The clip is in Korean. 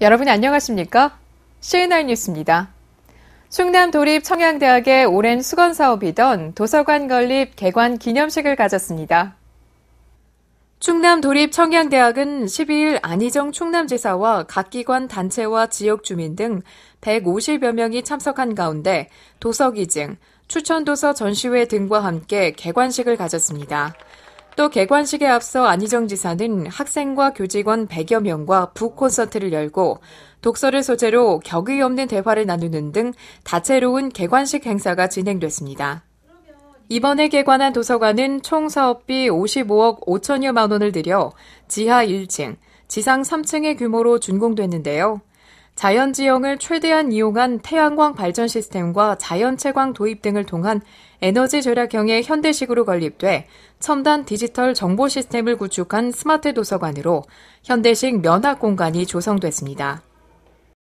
여러분 안녕하십니까? CNR 뉴스입니다. 충남 도립 청양대학의 오랜 수건 사업이던 도서관 건립 개관 기념식을 가졌습니다. 충남 도립 청양대학은 12일 안희정 충남지사와 각 기관 단체와 지역 주민 등 150여 명이 참석한 가운데 도서 기증, 추천 도서 전시회 등과 함께 개관식을 가졌습니다. 또 개관식에 앞서 안희정 지사는 학생과 교직원 100여 명과 북콘서트를 열고 독서를 소재로 격의 없는 대화를 나누는 등 다채로운 개관식 행사가 진행됐습니다. 이번에 개관한 도서관은 총 사업비 55억 5천여만 원을 들여 지하 1층, 지상 3층의 규모로 준공됐는데요. 자연 지형을 최대한 이용한 태양광 발전 시스템과 자연채광 도입 등을 통한 에너지 절약형의 현대식으로 건립돼 첨단 디지털 정보 시스템을 구축한 스마트 도서관으로 현대식 면학 공간이 조성됐습니다.